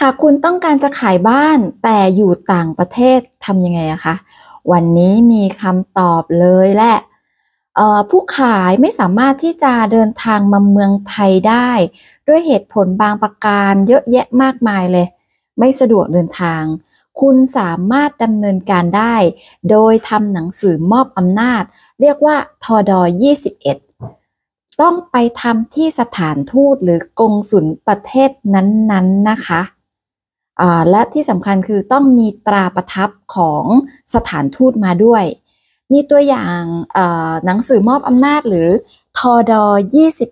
หากคุณต้องการจะขายบ้านแต่อยู่ต่างประเทศทำยังไงอะคะวันนี้มีคำตอบเลยแหละ ผู้ขายไม่สามารถที่จะเดินทางมาเมืองไทยได้ ด้วยเหตุผลบางประการเยอะแยะมากมายเลย ไม่สะดวกเดินทาง คุณสามารถดำเนินการได้ โดยทำหนังสือมอบอำนาจ เรียกว่าทอดอ 21ต้องไปทำที่สถานทูตหรือกงสุลประเทศนั้น ๆนนนะคะ และที่สำคัญคือต้องมีตราประทับของสถานทูตมาด้วย มีตัวอย่างหนังสือมอบอำนาจหรือทอดอ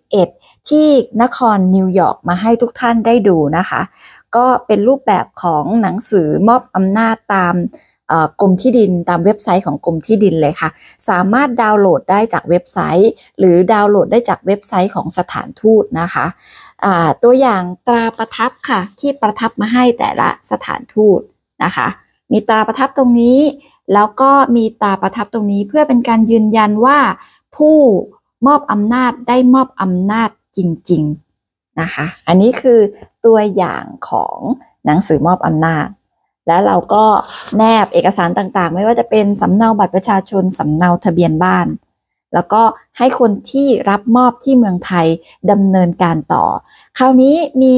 21 ที่นครนิวยอร์กมาให้ทุกท่านได้ดูนะคะ ก็เป็นรูปแบบของหนังสือมอบอำนาจตามกรมที่ดินตามเว็บไซต์ของกรมที่ดินเลยค่ะ สามารถดาวน์โหลดได้จากเว็บไซต์ หรือดาวน์โหลดได้จากเว็บไซต์ของสถานทูตนะคะ ตัวอย่างตราประทับค่ะที่ประทับมาให้แต่ละสถานทูตนะคะ มีตราประทับตรงนี้ แล้วก็มีตราประทับตรงนี้เพื่อเป็นการยืนยันว่าผู้มอบอำนาจได้มอบอำนาจจริงๆนะคะอันนี้คือตัวอย่างของหนังสือมอบอำนาจแล้ว เราก็แนบเอกสารต่าง ๆ ไม่ว่าจะเป็นสำเนาบัตรประชาชนสำเนาทะเบียนบ้าน แล้วก็ให้คนที่รับมอบที่เมืองไทยดำเนินการต่อ คราวนี้มี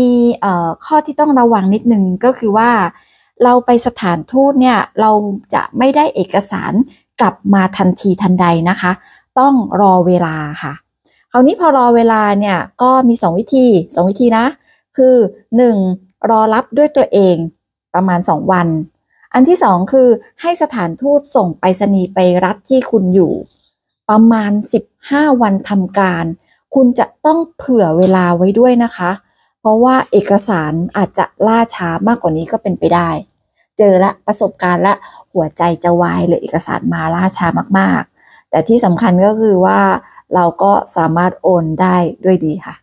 ข้อที่ต้องระวังนิดนึงก็คือว่าเราไปสถานทูตเนี่ยเราจะไม่ได้เอกสารกลับมาทันทีทันใดนะคะ ต้องรอเวลาค่ะคราวนี้พอรอเวลาเนี่ยก็มี2วิธี2วิธีนะคือ 1. รอรับด้วยตัวเองประมาณ 2 วัน อันที่ 2 คือให้สถานทูตส่งไปรษณีย์ไปรัฐที่คุณอยู่ ประมาณ 15 วันทำการ คุณจะต้องเผื่อเวลาไว้ด้วยนะคะ เพราะว่าเอกสารอาจจะล่าช้ามากกว่านี้ก็เป็นไปได้ เจอละประสบการณ์ละหัวใจจะวายเลยเอกสารมาล่าช้ามาก ๆ แต่ที่สำคัญก็คือว่าเราก็สามารถโอนได้ด้วยดีค่ะ